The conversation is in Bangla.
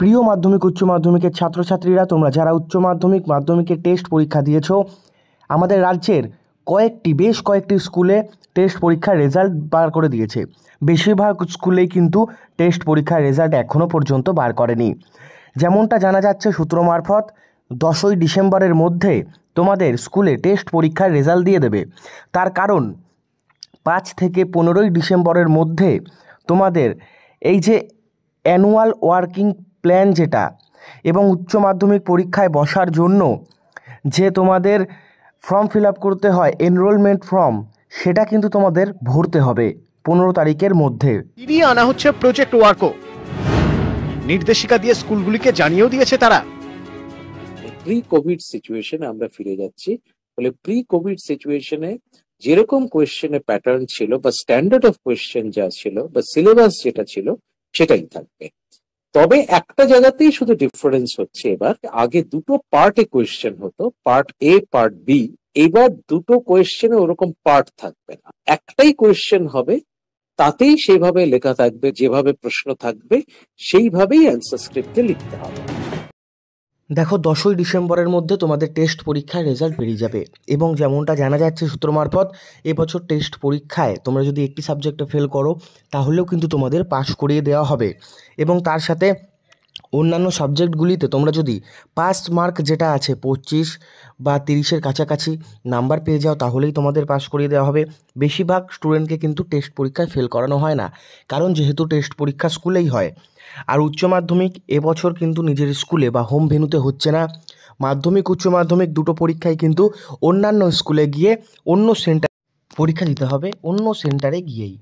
প্রিয় মাধ্যমিক উচ্চ মাধ্যমিকের ছাত্রছাত্রীরা তোমরা যারা উচ্চ মাধ্যমিক মাধ্যমিকের টেস্ট পরীক্ষা দিয়েছ আমাদের রাজ্যের কয়েকটি বেশ কয়েকটি স্কুলে টেস্ট পরীক্ষার রেজাল্ট বার করে দিয়েছে বেশিরভাগ স্কুলেই কিন্তু টেস্ট পরীক্ষার রেজাল্ট এখনও পর্যন্ত বার করেনি যেমনটা জানা যাচ্ছে সূত্র মারফত দশই ডিসেম্বরের মধ্যে তোমাদের স্কুলে টেস্ট পরীক্ষার রেজাল্ট দিয়ে দেবে তার কারণ পাঁচ থেকে পনেরোই ডিসেম্বরের মধ্যে তোমাদের এই যে অ্যানুয়াল ওয়ার্কিং প্ল্যান যেটা এবং উচ্চ মাধ্যমিক পরীক্ষায় বসার জন্য যে তোমাদের ফর্ম ফিল আপ করতে হয় এনরোলমেন্ট ফর্ম সেটা কিন্তু তোমাদের ভরতে হবে পনেরো তারিখের মধ্যে আনা হচ্ছে প্রজেক্ট ওয়ার্কও নির্দেশিকা দিয়ে স্কুলগুলিকে জানিয়েও দিয়েছে তারা প্রি কোভিড সিচুয়েশনে আমরা ফিরে যাচ্ছি ফলে প্রি কোভিড সিচুয়েশনে যেরকম কোয়েশ্চেনে প্যাটার্ন ছিল বা স্ট্যান্ডার্ড অফ কোয়েশ্চেন যা ছিল বা সিলেবাস যেটা ছিল সেটাই থাকবে তবে একটা জায়গাতেই শুধু ডিফারেন্স হচ্ছে এবার আগে দুটো পার্টে কোয়েশ্চেন হতো পার্ট এ পার্ট বি এবার দুটো কোয়েশ্চেনে ওরকম পার্ট থাকবে না একটাই কোয়েশ্চেন হবে তাতেই সেইভাবে লেখা থাকবে যেভাবে প্রশ্ন থাকবে সেইভাবেই অ্যান্সার স্ক্রিপ্টে লিখতে হবে দেখো দশই ডিসেম্বরের মধ্যে তোমাদের টেস্ট পরীক্ষার রেজাল্ট বেরিয়ে যাবে এবং যেমনটা জানা যাচ্ছে সূত্র মারফত এবছর টেস্ট পরীক্ষায় তোমরা যদি একটি সাবজেক্টে ফেল করো তাহলেও কিন্তু তোমাদের পাশ করিয়ে দেওয়া হবে এবং তার সাথে অন্যান্য সাবজেক্টগুলিতে তোমরা যদি পাস মার্ক যেটা আছে পঁচিশ বা তিরিশের কাছাকাছি নাম্বার পেয়ে যাও তাহলেই তোমাদের পাস করিয়ে দেওয়া হবে বেশিরভাগ স্টুডেন্টকে কিন্তু টেস্ট পরীক্ষায় ফেল করানো হয় না কারণ যেহেতু টেস্ট পরীক্ষা স্কুলেই হয় আর উচ্চ মাধ্যমিক এবছর কিন্তু নিজের স্কুলে বা হোম ভেনুতে হচ্ছে না মাধ্যমিক উচ্চ মাধ্যমিক দুটো পরীক্ষায় কিন্তু অন্যান্য স্কুলে গিয়ে অন্য সেন্টার পরীক্ষা দিতে হবে অন্য সেন্টারে গিয়েই